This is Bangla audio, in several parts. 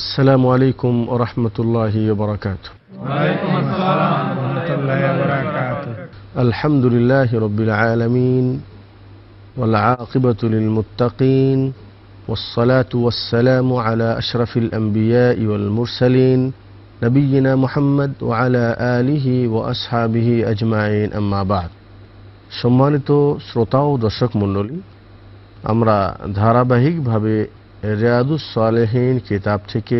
السلام عليكم ورحمة الله وبركاته وعليكم السلام ورحمة الله وبركاته الحمد لله رب العالمين والعاقبة للمتقين والصلاة والسلام على أشرف الأنبياء والمرسلين نبينا محمد وعلى آله وأصحابه أجمعين أما بعد সম্মানিত শ্রোতা ও দর্শক মণ্ডলী ধারাবাহিকভাবে রেয়াদুস সালেহীন কিতাব থেকে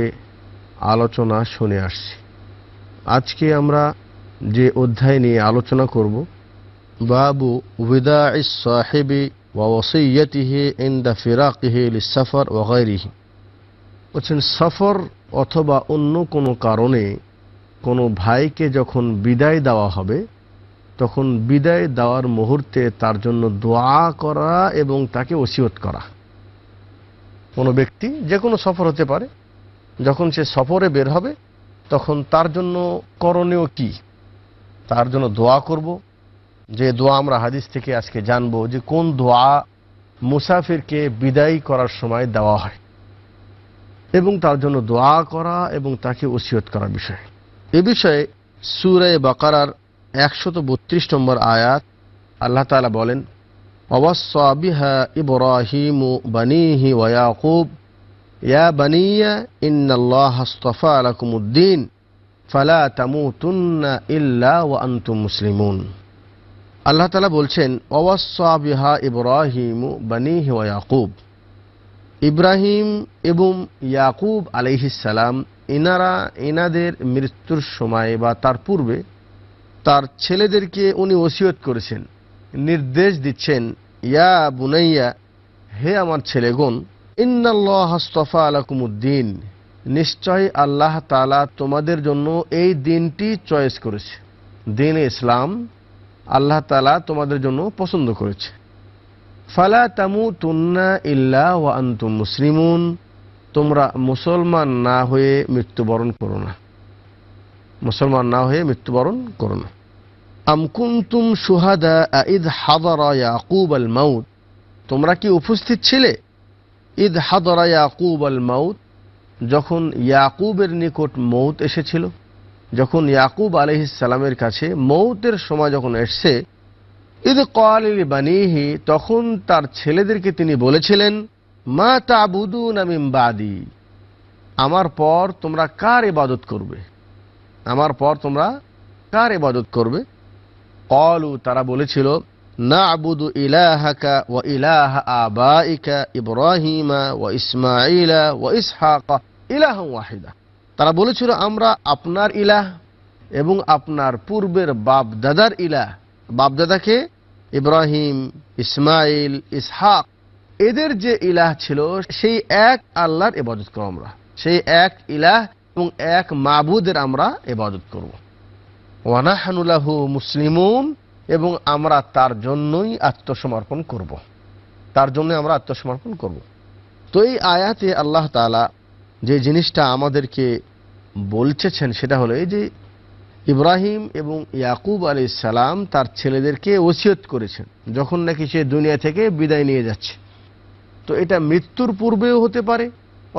আলোচনা শুনে আসছি আজকে আমরা যে অধ্যায় নিয়ে আলোচনা করব বাবু উবিদা সাহেবি ইন ইন্দা ফিরাকিহি সফর ওয়াগরিহি বলছেন সফর অথবা অন্য কোনো কারণে কোনো ভাইকে যখন বিদায় দেওয়া হবে তখন বিদায় দেওয়ার মুহূর্তে তার জন্য দোয়া করা এবং তাকে ওসিয়ত করা কোনো ব্যক্তি যে কোনো সফর হতে পারে যখন সে সফরে বের হবে তখন তার জন্য করণীয় কি তার জন্য দোয়া করব যে দোয়া আমরা হাদিস থেকে আজকে জানব যে কোন দোয়া মুসাফিরকে বিদায় করার সময় দেওয়া হয় এবং তার জন্য দোয়া করা এবং তাকে ওসিয়ত করার বিষয় এ বিষয়ে সুরে বাকারার একশত বত্রিশ নম্বর আয়াত আল্লাহ তালা বলেন ووصى بها إبراهيم بنيه ويعقوب يا بني إن الله اصطفى لكم الدين فلا تموتن إلا وأنتم مسلمون আল্লাহ বলছেন অবস্যা বিহা ইব্রাহিম বানি ইয়াকুব ইব্রাহিম এবং ইয়াকুব আলিহিসাল্লাম ইনারা ইনাদের মৃত্যুর সময় বা তার পূর্বে তার ছেলেদেরকে উনি ওসিয়ত করেছেন নির্দেশ দিচ্ছেন ইয়া বুনাইয়া হে আমার ছেলেগণ ইন্নাল্লাহস্তফা আলাকুমুদ্দিন নিশ্চয় আল্লাহ তালা তোমাদের জন্য এই দিনটি চয়েস করেছে দিন ইসলাম আল্লাহ তালা তোমাদের জন্য পছন্দ করেছে ফালা তামু তুন্না ইল্লা ও আন্তু মুসলিমুন তোমরা মুসলমান না হয়ে মৃত্যুবরণ করো না মুসলমান না হয়ে মৃত্যুবরণ করো না আম কুন্তুম সুহাদা ইদ হাদরা ইয়াকুব আল মাউত তোমরা কি উপস্থিত ছিলে ইদ হাদরা ইয়াকুব আল মাউত যখন ইয়াকুবের নিকট মৌত এসেছিল যখন ইয়াকুব আলহিসালামের কাছে মৌতের সময় যখন এসছে ইদ কয়ালি বানিহি তখন তার ছেলেদেরকে তিনি বলেছিলেন মা তাবুদু নামিম বাদি আমার পর তোমরা কার ইবাদত করবে আমার পর তোমরা কার ইবাদত করবে অলু তারা বলেছিল না আবুদু ইলাহাকা ও ইলাহা আবাইকা ইব্রাহিমা ও ইসমাইলা ও ইসহাকা ইলাহ ওয়াহিদা তারা বলেছিল আমরা আপনার ইলাহ এবং আপনার পূর্বের বাপ ইলাহ বাপদাদাকে ইব্রাহিম ইসমাইল ইসহাক এদের যে ইলাহ ছিল সেই এক আল্লাহর ইবাদত করবো আমরা সেই এক ইলাহ এবং এক মাবুদের আমরা ইবাদত করবো ওয়ানাহানুলাহু মুসলিমুন এবং আমরা তার জন্যই আত্মসমর্পণ করব। তার জন্য আমরা আত্মসমর্পণ করব। তো এই আয়াতে আল্লাহ তালা যে জিনিসটা আমাদেরকে বলছেছেন সেটা হলো এই যে ইব্রাহিম এবং ইয়াকুব আলি সালাম তার ছেলেদেরকে ওসিয়ত করেছেন যখন নাকি সে দুনিয়া থেকে বিদায় নিয়ে যাচ্ছে তো এটা মৃত্যুর পূর্বেও হতে পারে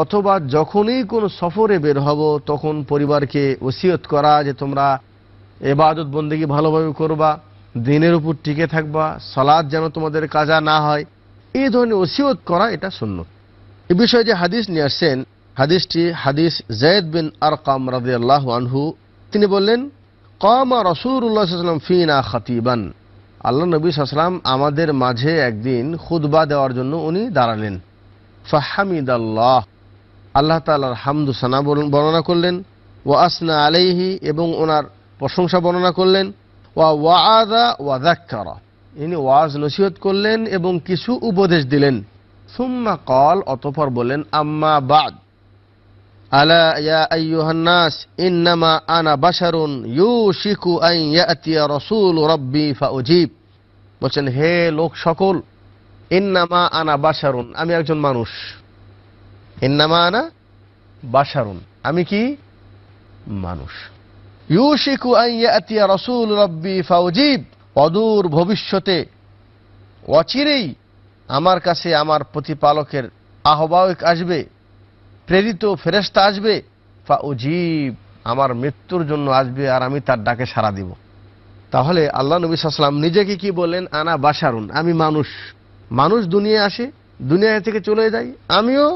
অথবা যখনই কোনো সফরে বের হব তখন পরিবারকে ওসিয়ত করা যে তোমরা এবাদত বন্দেগী ভালোভাবে করবা দিনের উপর টিকে থাকবা সালাদ যেন তোমাদের কাজা না হয় এই ধরনের ওসিয়ত করা এটা শূন্য এ বিষয়ে যে হাদিস নিয়ে আসছেন হাদিসটি হাদিস জয়েদ বিন আর কাম রাজি আল্লাহ আনহু তিনি বললেন কমা রসুল্লাহাম ফিনা খাতিবান আল্লাহ নবী সাল্লাম আমাদের মাঝে একদিন খুদবা দেওয়ার জন্য উনি দাঁড়ালেন ফাহামিদ আল্লাহ আল্লাহ তাল্লাহর হামদুসানা বর্ণনা করলেন ও আসনা আলাইহি এবং ওনার প্রশংসা বর্ণনা করলেন ওয়া ওয়াদা ওয়াদাক্কারা ইনি ওয়াজ নসিহত করলেন এবং কিছু উপদেশ দিলেন সুম্মা কল অতপর বলেন আম্মা বাদ আলা ইয়া আইয়ুহান্নাস ইন্নামা আনা বাশারুন ইউশিকু আন ইয়াতিয়া রাসূল রাব্বি ফাউজীব বলেন হে লোক সকল ইন্নামা আনা বাশারুন আমি একজন মানুষ ইন্নামা আনা বাশারুন আমি কি মানুষ অদূর ভবিষ্যতে অচিরেই আমার কাছে আমার প্রতিপালকের আহ্বায়ক আসবে প্রেরিত ফেরেস্তা আসবে ফাউজিব আমার মৃত্যুর জন্য আসবে আর আমি তার ডাকে সাড়া দিব তাহলে আল্লাহ নবী সাল্লাম নিজেকে কি বললেন আনা বাসারুন আমি মানুষ মানুষ দুনিয়ায় আসে দুনিয়া থেকে চলে যায় আমিও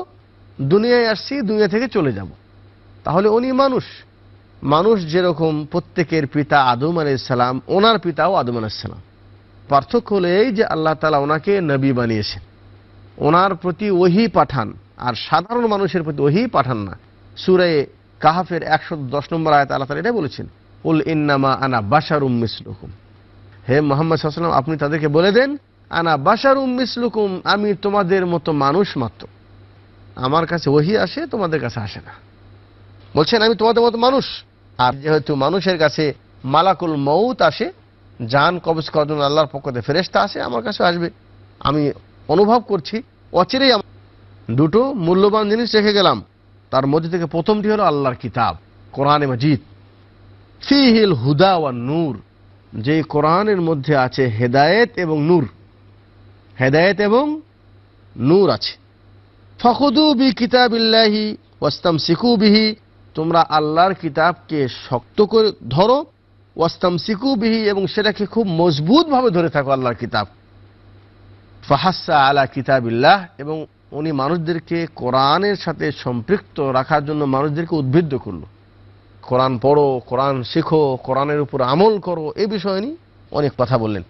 দুনিয়ায় আসছি দুনিয়া থেকে চলে যাব তাহলে উনি মানুষ মানুষ যেরকম প্রত্যেকের পিতা আদম আলাইসালাম ওনার পিতাও আদম আলাইসালাম পার্থক্য হলো এই যে আল্লাহ তালা ওনাকে নবী বানিয়েছেন ওনার প্রতি ওহি পাঠান আর সাধারণ মানুষের প্রতি ওহি পাঠান না সুরে কাহাফের একশো দশ নম্বর আয়াত আল্লাহ তালা এটাই বলেছেন উল ইন্নামা আনা বাসার লুকুম হে মোহাম্মদ সাল্লাম আপনি তাদেরকে বলে দেন আনা বাসার লুকুম আমি তোমাদের মতো মানুষ মাত্র আমার কাছে ওহি আসে তোমাদের কাছে আসে না বলছেন আমি তোমাদের মতো মানুষ আর যেহেতু মানুষের কাছে মালাকুল মৌত আসে যান কবজ করার জন্য আল্লাহর পক্ষতে ফেরেস্তা আসে আমার কাছে আসবে আমি অনুভব করছি অচিরেই দুটো মূল্যবান জিনিস রেখে গেলাম তার মধ্যে থেকে প্রথমটি হলো আল্লাহর কিতাব কোরআনে মজিদ হিল হুদা ওয়া নূর যে কোরআনের মধ্যে আছে হেদায়েত এবং নূর হেদায়েত এবং নূর আছে ফখুদু বি কিতাবিল্লাহি ওয়াস্তাম সিকু বিহি তোমরা আল্লাহর কিতাবকে শক্ত করে ধরো ওয়াস্তাম বিহি এবং সেটাকে খুব মজবুতভাবে ধরে থাকো আল্লাহর কিতাব ফাহাসা আলা কিতাবিল্লাহ এবং উনি মানুষদেরকে কোরআনের সাথে সম্পৃক্ত রাখার জন্য মানুষদেরকে উদ্বৃদ্ধ করল কোরআন পড়ো কোরআন শেখো কোরআনের উপর আমল করো এ বিষয়ে নিয়ে অনেক কথা বললেন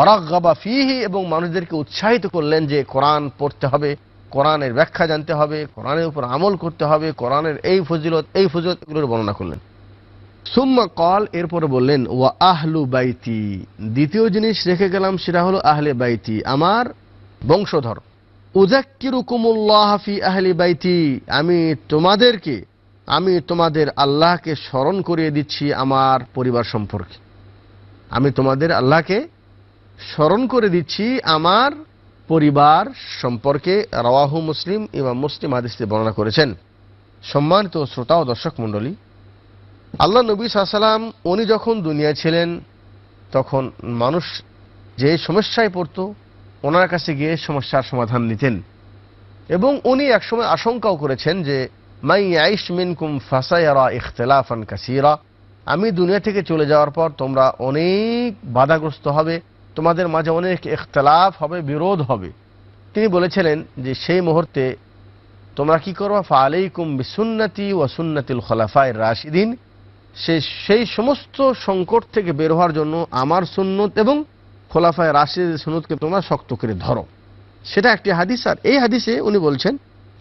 অরাক গাবা ফিহি এবং মানুষদেরকে উৎসাহিত করলেন যে কোরআন পড়তে হবে কোরআনের ব্যাখ্যা জানতে হবে কোরআনের উপর আমল করতে হবে কোরআনের এই ফজিলত এই ফজিলত এগুলোর বর্ণনা করলেন সুম্মা কল এরপরে বললেন ও আহলু বাইতি দ্বিতীয় জিনিস রেখে গেলাম সেটা হলো আহলে বাইতি আমার বংশধর হাফি আহলে বাইতি আমি তোমাদেরকে আমি তোমাদের আল্লাহকে স্মরণ করিয়ে দিচ্ছি আমার পরিবার সম্পর্কে আমি তোমাদের আল্লাহকে স্মরণ করে দিচ্ছি আমার পরিবার সম্পর্কে রওয়াহু মুসলিম ইমাম মুসলিম হাদিসটি বর্ণনা করেছেন সম্মানিত শ্রোতা ও দর্শক মণ্ডলী আল্লাহ নবী সাল্লাম উনি যখন দুনিয়া ছিলেন তখন মানুষ যে সমস্যায় পড়ত ওনার কাছে গিয়ে সমস্যার সমাধান নিতেন এবং উনি একসময় আশঙ্কাও করেছেন যে মাই আইস মিনকুম ফাসাইয়ারা ইখতলাফান কাসিরা আমি দুনিয়া থেকে চলে যাওয়ার পর তোমরা অনেক বাধাগ্রস্ত হবে তোমাদের মাঝে অনেক ইখতলাফ হবে বিরোধ হবে তিনি বলেছিলেন যে সেই মুহূর্তে তোমরা কি করবা ফালেইকুম বিসুন্নতি ও সুন্নতিল খলাফায় রাশিদিন সে সেই সমস্ত সংকট থেকে বের হওয়ার জন্য আমার সুন্নত এবং খোলাফায় রাশিদ সুন্নতকে তোমরা শক্ত করে ধরো সেটা একটি হাদিস আর এই হাদিসে উনি বলছেন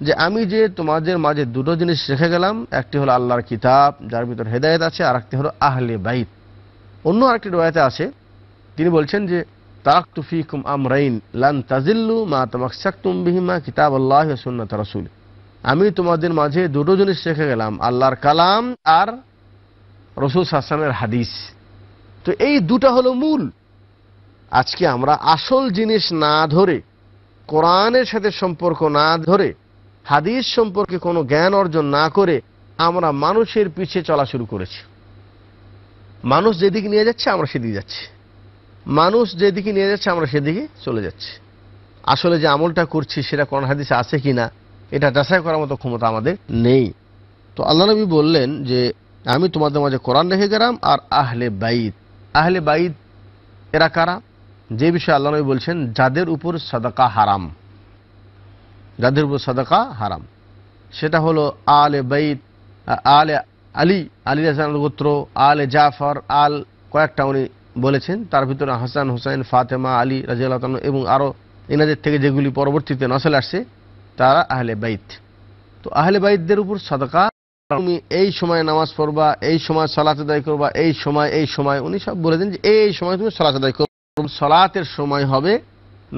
যে আমি যে তোমাদের মাঝে দুটো জিনিস রেখে গেলাম একটি হলো আল্লাহর কিতাব যার ভিতর হেদায়ত আছে আর একটি হলো আহলে বাইত অন্য আরেকটি রয়েতে আছে তিনি বলছেন যে তারাক্তু আমরাইন লান তাজিল্লু মা তামাক বিহিমা কিতাব আল্লাহ সুন্নাত রসুল আমি তোমাদের মাঝে দুটো জিনিস শেখে গেলাম আল্লাহর কালাম আর রসুল হাসানের হাদিস তো এই দুটা হলো মূল আজকে আমরা আসল জিনিস না ধরে কোরআনের সাথে সম্পর্ক না ধরে হাদিস সম্পর্কে কোনো জ্ঞান অর্জন না করে আমরা মানুষের পিছিয়ে চলা শুরু করেছি মানুষ যেদিকে নিয়ে যাচ্ছে আমরা সেদিকে যাচ্ছি মানুষ যেদিকে নিয়ে যাচ্ছে আমরা সেদিকে চলে যাচ্ছি আসলে যে আমলটা করছি সেটা কোন হাদিসে আছে কি না এটা যাচাই করার মতো ক্ষমতা আমাদের নেই তো আল্লাহ নবী বললেন যে আমি তোমাদের মাঝে কোরআন রেখে গেলাম আর আহলে বাইত আহলে বাইত এরা কারা যে বিষয়ে আল্লাহ নবী বলছেন যাদের উপর সাদাকা হারাম যাদের উপর সাদাকা হারাম সেটা হলো আলে বাইত আলে আলী আলী রাজান গোত্র আলে জাফর আল কয়েকটা উনি বলেছেন তার ভিতরে হাসান হুসাইন ফাতেমা আলী রাজিউল্লাহ এবং আরও এনাদের থেকে যেগুলি পরবর্তীতে নসেল আসছে তারা আহলে বাইত তো আহলে বাইতদের উপর সাদকা তুমি এই সময় নামাজ পড়বা এই সময় সলাচ আদায় করবা এই সময় এই সময় উনি সব বলে দেন যে এই সময় তুমি সলাচ আদায় করবো সলাতের সময় হবে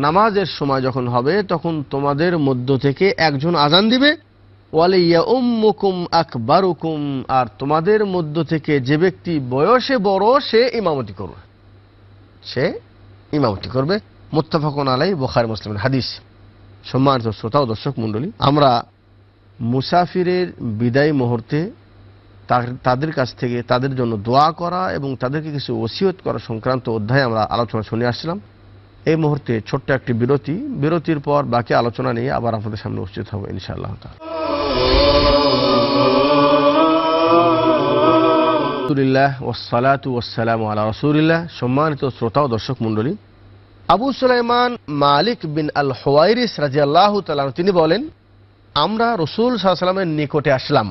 নামাজের সময় যখন হবে তখন তোমাদের মধ্য থেকে একজন আজান দিবে ওয়ালিয়া উম্মুকুম আকবারুকুম আর তোমাদের মধ্য থেকে যে ব্যক্তি বয়সে বড় সে ইমামতি করবে সে ইমামতি করবে মোত্তাফাকুন আলাই বোখার মুসলিমের হাদিস সম্মানিত শ্রোতা ও দর্শক মণ্ডলী আমরা মুসাফিরের বিদায় মুহূর্তে তাদের কাছ থেকে তাদের জন্য দোয়া করা এবং তাদেরকে কিছু ওসিয়ত করা সংক্রান্ত অধ্যায়ে আমরা আলোচনা শুনে আসছিলাম এই মুহূর্তে ছোট্ট একটি বিরতি বিরতির পর বাকি আলোচনা নিয়ে আবার আপনাদের সামনে উচিত হবে ইনশাআল্লাহ রসুলিল্লাহ ওসালাতু ওসালাম রসুলিল্লাহ সম্মানিত শ্রোতা ও দর্শক মণ্ডলী আবু সুলাইমান মালিক বিন আল হোয়াইরিস রাজি আল্লাহ তিনি বলেন আমরা রসুল সাল্লামের নিকটে আসলাম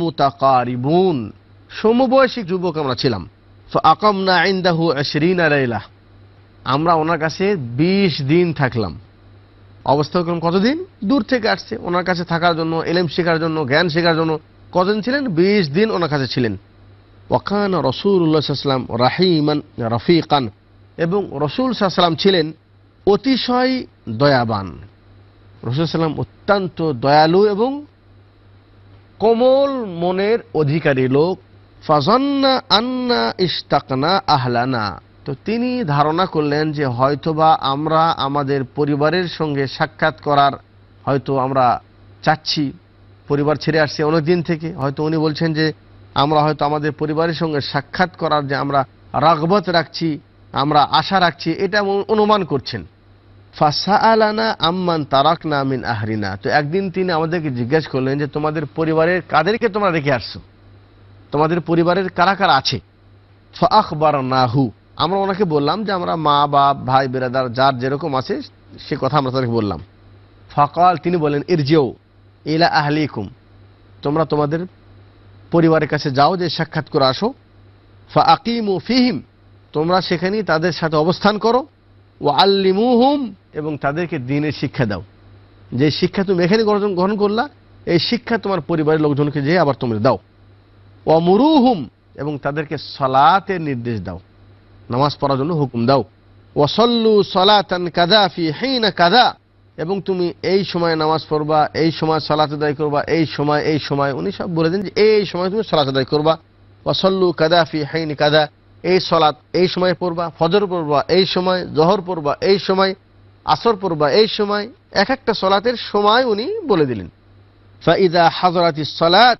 মুতাকারিবুন সমবয়সী যুবক আমরা ছিলাম তো না আইন্দাহু আশরিন আলাইলা আমরা ওনার কাছে ২০ দিন থাকলাম অবস্থা কতদিন দূর থেকে আসছে ওনার কাছে থাকার জন্য এলেম শেখার জন্য জ্ঞান শেখার জন্য কদিন ছিলেন বিশ দিন ওনার কাছে ছিলেন ওখান রসুল্লাহাম রাহিমান রফিকান এবং রসুল সাল্লাম ছিলেন অতিশয় দয়াবান রসুল সাল্লাম অত্যন্ত দয়ালু এবং কোমল মনের অধিকারী লোক ফাজন্না আন্না ইস্তাকনা আহলানা তো তিনি ধারণা করলেন যে হয়তোবা আমরা আমাদের পরিবারের সঙ্গে সাক্ষাৎ করার হয়তো আমরা চাচ্ছি পরিবার ছেড়ে আসছে অনেক দিন থেকে হয়তো উনি বলছেন যে আমরা হয়তো আমাদের পরিবারের সঙ্গে সাক্ষাৎ করার যে আমরা রাগবত রাখছি আমরা আশা রাখছি এটা অনুমান করছেন ফাসা আলানা আম্মান তারাক নামিন আহরিনা তো একদিন তিনি আমাদেরকে জিজ্ঞেস করলেন যে তোমাদের পরিবারের কাদেরকে তোমরা রেখে আসছো তোমাদের পরিবারের কারা কারা আছে ফাখবার নাহু আমরা ওনাকে বললাম যে আমরা মা বাপ ভাই বেরাদার যার যেরকম আছে সে কথা আমরা তাদেরকে বললাম ফকাল তিনি বলেন ইরজেও ইলা আহলিকুম তোমরা তোমাদের পরিবারের কাছে যাও যে সাক্ষাৎ করে আসো ফা ও ফিহিম তোমরা সেখানেই তাদের সাথে অবস্থান করো ও আল্লিমুহুম এবং তাদেরকে দিনের শিক্ষা দাও যে শিক্ষা তুমি এখানে গ্রহণ করলা এই শিক্ষা তোমার পরিবারের লোকজনকে যেয়ে আবার তোমরা দাও হুম এবং তাদেরকে সলাতের নির্দেশ দাও নামাজ পড়ার জন্য হুকুম দাও সল্লু সলাতন কাদা ফি হেইনা কাদা এবং তুমি এই সময় নামাজ পড়বা এই সময় সালাত আদায় করবা এই সময় এই সময় উনি সব বলে দেন যে এই সময় তুমি সালাত আদায় করবা কাদা কাদাফি হাইনি কাদা এই সলাৎ এই সময় পড়বা ফজর পড়বা এই সময় জহর পড়বা এই সময় আসর পড়বা এই সময় এক একটা সলাতের সময় উনি বলে দিলেন ফাইদা হাজরাতি সলাত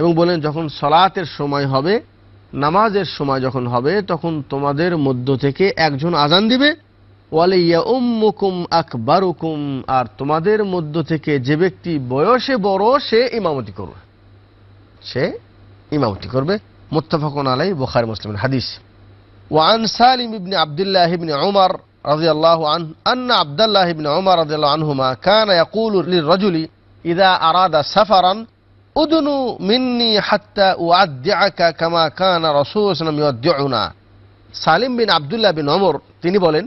এবং বলেন যখন সলাতের সময় হবে নামাজের সময় যখন হবে তখন তোমাদের মধ্য থেকে একজন আজান দিবে আর তোমাদের মধ্য থেকে যে ব্যক্তি বয়সে বড় সে ইমামতি করবে সে ইমামতি করবে মোত্তাফাকুন আলাই বোখার মুসলিম হাদিস ওয়ান সালিম ইবনে আবদুল্লাহ ইবনে ওমর رضي الله عنه أن عبد الله بن عمر رضي الله عنهما كان يقول للرجل إذا أراد سفرا أدنو مني حتى أعدعك كما كان رسول صلى الله عليه وسلم يودعنا سالم بن عبد الله بن عمر تنبولين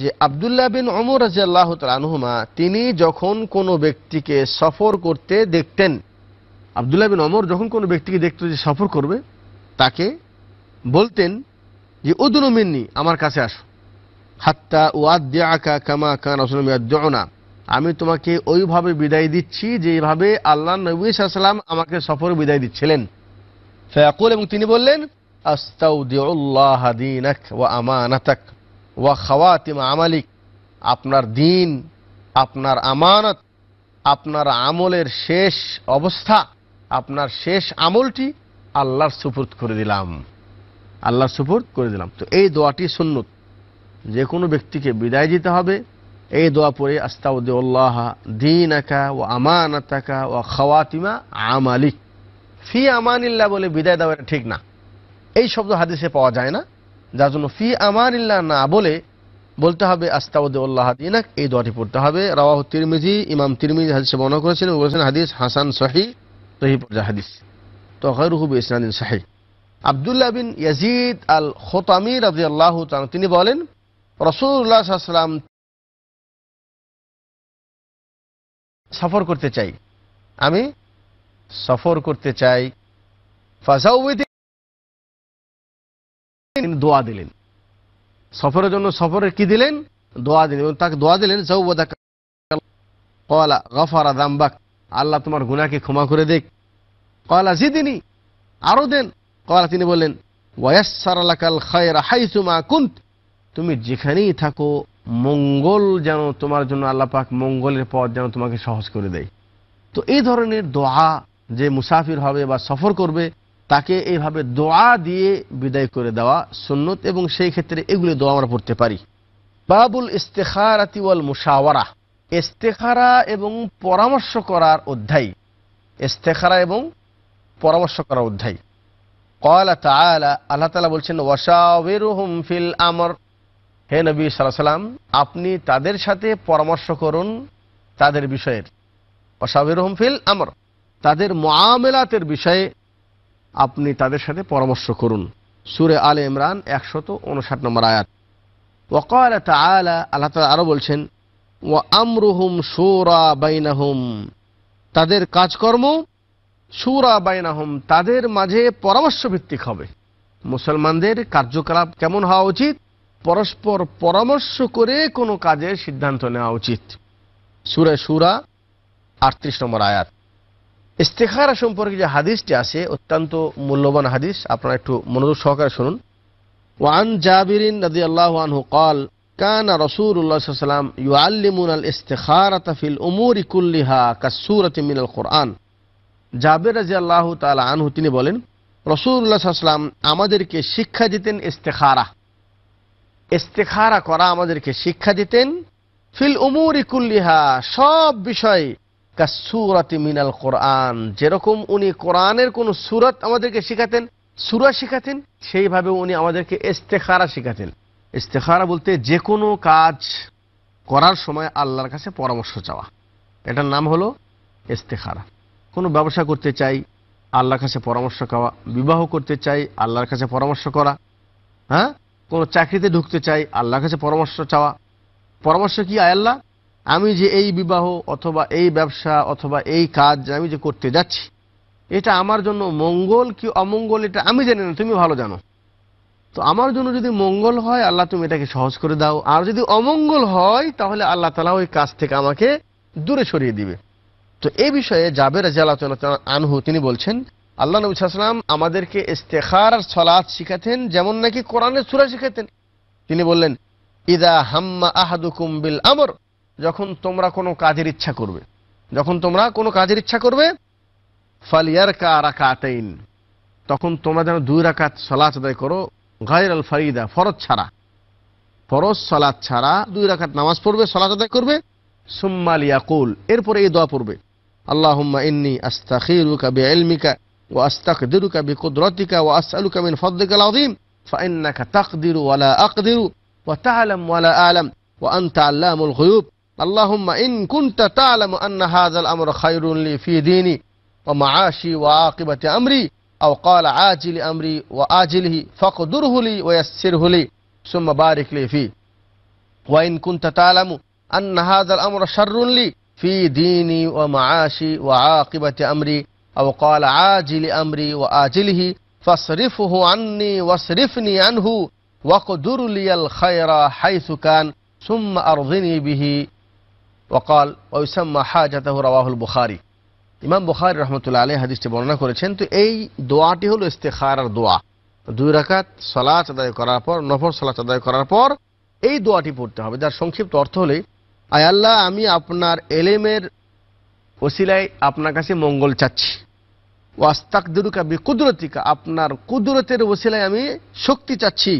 যে আবদুল্লাহ বিন অমর আজ আল্লাহ তালহুমা তিনি যখন কোনো ব্যক্তিকে সফর করতে দেখতেন আবদুল্লাহ বিন অমর যখন কোনো ব্যক্তিকে দেখতে যে সফর করবে তাকে বলতেন যে উদুন মিন্নি আমার কাছে আসো হাত্তা ওয়াদ্দে আঁকা কামা কান রসুলমিয়াদ্দনা আমি তোমাকে ওইভাবে বিদায় দিচ্ছি যেভাবে আল্লাহ নবী সাল্লাম আমাকে সফর বিদায় দিচ্ছিলেন ফয়াকুল এবং তিনি বললেন আস্তাউদ্দিন ওয়া খাওয়াতিম আমালিক আপনার দিন আপনার আমানত আপনার আমলের শেষ অবস্থা আপনার শেষ আমলটি আল্লাহর সুপুর্দ করে দিলাম আল্লাহর সুপুর্দ করে দিলাম তো এই দোয়াটি সুন্নত যে কোনো ব্যক্তিকে বিদায় দিতে হবে এই দোয়া পড়ে আস্তাউদ্দৌল্লাহ দিন আঁকা ও আমানত আঁকা ও খাওয়াতিমা আমালিক ফি আমানিল্লা বলে বিদায় দেওয়া ঠিক না এই শব্দ হাদিসে পাওয়া যায় না যার জন্য ফি আমার ইল্লা না বলে বলতে হবে আস্তাউদ্দৌল্লাহ দিনাক এই দোয়াটি পড়তে হবে রাওয়াহ তিরমিজি ইমাম তিরমিজি হাদিস বর্ণনা করেছিলেন বলেছেন হাদিস হাসান সহি সহি হাদিস তো হরুহুব ইসলাদিন সাহি আবদুল্লাহ বিন ইয়াজিদ আল খোতামি রাজি আল্লাহ তিনি বলেন রসুল্লাহ সাল্লাম সফর করতে চাই আমি সফর করতে চাই ফাজাউদ্দিন দোয়া দিলেন সফরের জন্য সফরের কি দিলেন দোয়া দিলেন এবং তাকে দোয়া দিলেন কলা গফারা দাম্বাক আল্লাহ তোমার গুনাকে ক্ষমা করে দেখ কলা জি তিনি আরও দেন কলা তিনি বললেন ওয়াসারালাকাল খায়রা হাইসুমা কুন্ত তুমি যেখানেই থাকো মঙ্গল যেন তোমার জন্য আল্লাহ পাক মঙ্গলের পথ যেন তোমাকে সহজ করে দেয় তো এই ধরনের দোয়া যে মুসাফির হবে বা সফর করবে তাকে এইভাবে দোয়া দিয়ে বিদায় করে দেওয়া সুন্নত এবং সেই ক্ষেত্রে এগুলো দোয়া আমরা পড়তে পারি বাবুল ইস্তেখারাতি ওয়াল মুশাওয়ারা ইস্তেখারা এবং পরামর্শ করার অধ্যায় ইস্তেখারা এবং পরামর্শ করার অধ্যায় কয়লা তালা আল্লাহ তালা বলছেন ফিল আমর হে নবী আপনি তাদের সাথে পরামর্শ করুন তাদের বিষয়ের ওয়াশাওয়ের ফিল আমর তাদের মামেলাতের বিষয়ে আপনি তাদের সাথে পরামর্শ করুন সুরে আলে ইমরান একশত উনষাট নম্বর আয়াত ওকাল আলা আল্লাহ তালা আরও বলছেন ও আমরুহুম সুরা বাইনাহুম তাদের কাজকর্ম সুরা বাইনাহুম তাদের মাঝে পরামর্শ ভিত্তিক হবে মুসলমানদের কার্যকলাপ কেমন হওয়া উচিত পরস্পর পরামর্শ করে কোনো কাজের সিদ্ধান্ত নেওয়া উচিত সুরে সুরা আটত্রিশ নম্বর আয়াত ইস্তেখারা সম্পর্কে যে হাদিসটি আছে অত্যন্ত মূল্যবান হাদিস আপনারা একটু মনোযোগ সহকারে শুনুন ওয়ান জাবিরিন রাজি আল্লাহ আনহু কল কান রসুল্লাহ সাল্লাম ইউআল্লিমুন আল ইস্তেখারা তাফিল উমুর ইকুল্লিহা কাসুরত মিনাল কোরআন জাবির রাজি আল্লাহ তালা আনহু তিনি বলেন রসুল্লাহ সাল্লাম আমাদেরকে শিক্ষা দিতেন ইস্তেখারা ইস্তেখারা করা আমাদেরকে শিক্ষা দিতেন ফিল উমুর ইকুল্লিহা সব বিষয়ে কাসুরাতি মিনাল কোরআন যেরকম উনি কোরআনের কোন সুরত আমাদেরকে শেখাতেন সুরা শেখাতেন সেইভাবে উনি আমাদেরকে ইস্তেখারা শেখাতেন ইস্তেখারা বলতে যে কোনো কাজ করার সময় আল্লাহর কাছে পরামর্শ চাওয়া এটার নাম হলো ইস্তেখারা কোনো ব্যবসা করতে চাই আল্লাহর কাছে পরামর্শ চাওয়া বিবাহ করতে চাই আল্লাহর কাছে পরামর্শ করা হ্যাঁ কোনো চাকরিতে ঢুকতে চাই আল্লাহর কাছে পরামর্শ চাওয়া পরামর্শ কি আয় আল্লাহ আমি যে এই বিবাহ অথবা এই ব্যবসা অথবা এই কাজ আমি যে করতে যাচ্ছি এটা আমার জন্য মঙ্গল কি অমঙ্গল এটা আমি জানি না তুমি ভালো জানো তো আমার জন্য যদি মঙ্গল হয় আল্লাহ তুমি এটাকে সহজ করে দাও আর যদি অমঙ্গল হয় তাহলে আল্লাহ তালা ওই কাজ থেকে আমাকে দূরে সরিয়ে দিবে তো এ বিষয়ে জাবের আনহু তিনি বলছেন আল্লাহ নবী সাল্লাম আমাদেরকে ইস্তেখার আর সলাৎ শিখাতেন যেমন নাকি কোরআনের সুরা শিখাতেন তিনি বললেন ইদা হাম্মা আহাদুকুম বিল আমর যখন তোমরা কোনো কাজের ইচ্ছা করবে যখন তোমরা কোনো কাজের ইচ্ছা করবে ফালিয়ার কারা কাতেইন তখন তোমরা যেন দুই রাকাত সলাচ আদায় করো গায়ের আল ফরিদা ফরজ ছাড়া ফরজ সলাদ ছাড়া দুই রাখাত নামাজ পড়বে সলাদ আদায় করবে সুম্মালিয়া ইয়াকুল এরপরে এই দোয়া পড়বে আল্লাহ ইন্নি আস্তাখিরুকা বিইলমিকা ওয়া আস্তাকদিরুকা বিকুদরাতিকা ওয়া আসআলুকা মিন ফদলিকাল আযীম ফাইন্নাকা তাকদিরু ওয়ালা আকদিরু ওয়া তা'লাম ওয়ালা আ'লাম ওয়া আনতা আল্লামুল গুয়ুব اللهم إن كنت تعلم أن هذا الأمر خير لي في ديني ومعاشي وعاقبة أمري أو قال عاجل أمري وآجله فاقدره لي ويسره لي ثم بارك لي فيه وإن كنت تعلم أن هذا الأمر شر لي في ديني ومعاشي وعاقبة أمري أو قال عاجل أمري وآجله فاصرفه عني واصرفني عنه واقدر لي الخير حيث كان ثم أرضني به ওকাল ওইসাম্মা হাজাতাহ রাহুল বুখারি ইমাম বুখারি রহমতুল্লা আলী হাদিসটি বর্ণনা করেছেন তো এই দোয়াটি হলো ইস্তেখার দোয়া দুই রাকাত সলাচ আদায় করার পর নফর সলাচ আদায় করার পর এই দোয়াটি পড়তে হবে যার সংক্ষিপ্ত অর্থ হলে আয় আল্লাহ আমি আপনার এলেমের ওসিলায় আপনার কাছে মঙ্গল চাচ্ছি ওয়াস্তাক দুরুকা বি কুদরতিকা আপনার কুদরতের ওসিলায় আমি শক্তি চাচ্ছি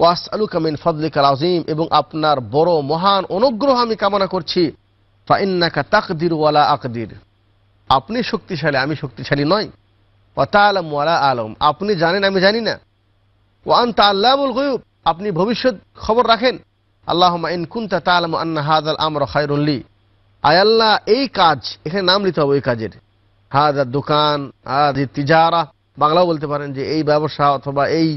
ওয়াস আলু কামিন ফদলিকাল আজিম এবং আপনার বড় মহান অনুগ্রহ আমি কামনা করছি ফাইন্নাকা তাকদির ওয়ালা আকদির আপনি শক্তিশালী আমি শক্তিশালী নয় ওয়াতা আলম ওয়ালা আলম আপনি জানেন আমি জানি না ওয়ান তা আল্লাহুল গয়ুব আপনি ভবিষ্যৎ খবর রাখেন আল্লাহ ইনকুন্তা আলম আন্না হাজ আল আমর খায়রুল্লি আয়াল্লাহ এই কাজ এখানে নাম নিতে হবে ওই কাজের হাজার দোকান হাজ তিজারা বাংলাও বলতে পারেন যে এই ব্যবসা অথবা এই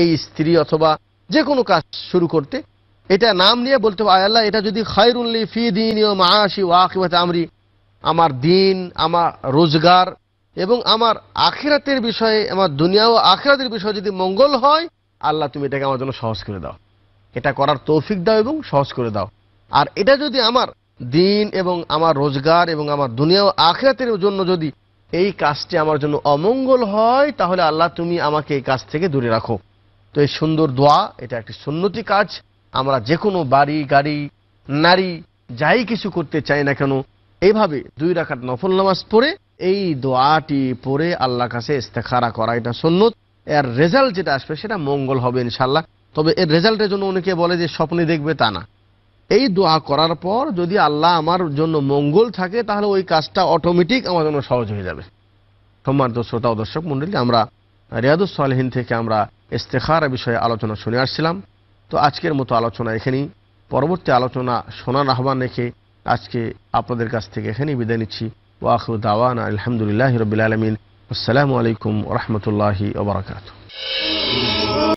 এই স্ত্রী অথবা যে কোনো কাজ শুরু করতে এটা নাম নিয়ে বলতে হবে আল্লাহ এটা যদি খায়রুল্লি ফি দিন ও ওয়াকিবাতে আমরি আমার দিন আমার রোজগার এবং আমার আখেরাতের বিষয়ে আমার দুনিয়া ও আখেরাতের বিষয়ে যদি মঙ্গল হয় আল্লাহ তুমি এটাকে আমার জন্য সহজ করে দাও এটা করার তৌফিক দাও এবং সহজ করে দাও আর এটা যদি আমার দিন এবং আমার রোজগার এবং আমার দুনিয়া ও আখেরাতের জন্য যদি এই কাজটি আমার জন্য অমঙ্গল হয় তাহলে আল্লাহ তুমি আমাকে এই কাজ থেকে দূরে রাখো তো এই সুন্দর দোয়া এটা একটি সুন্নতি কাজ আমরা যে কোনো বাড়ি গাড়ি নারী যাই কিছু করতে চাই না কেন এইভাবে দুই রাখার নফল নামাজ পড়ে এই দোয়াটি পড়ে আল্লাহ কাছে ইস্তেখারা করা এটা সন্ন্যত এর রেজাল্ট যেটা আসবে সেটা মঙ্গল হবে ইনশাল্লাহ তবে এর রেজাল্টের জন্য অনেকে বলে যে স্বপ্নে দেখবে তা না এই দোয়া করার পর যদি আল্লাহ আমার জন্য মঙ্গল থাকে তাহলে ওই কাজটা অটোমেটিক আমার জন্য সহজ হয়ে যাবে সম্মানিত শ্রোতা ও দর্শক মন্ডলী আমরা রিয়াদুস থেকে আমরা ইস্তেখার বিষয়ে আলোচনা শুনে আসছিলাম তো আজকের মতো আলোচনা এখানেই পরবর্তী আলোচনা সোনার আহ্বান রেখে আজকে আপনাদের কাছ থেকে এখানেই বিদায় নিচ্ছি ওয়াকু দাওয়ান আলহামদুলিল্লাহ রবিল আলমিন আসসালামু আলাইকুম রহমতুল্লাহি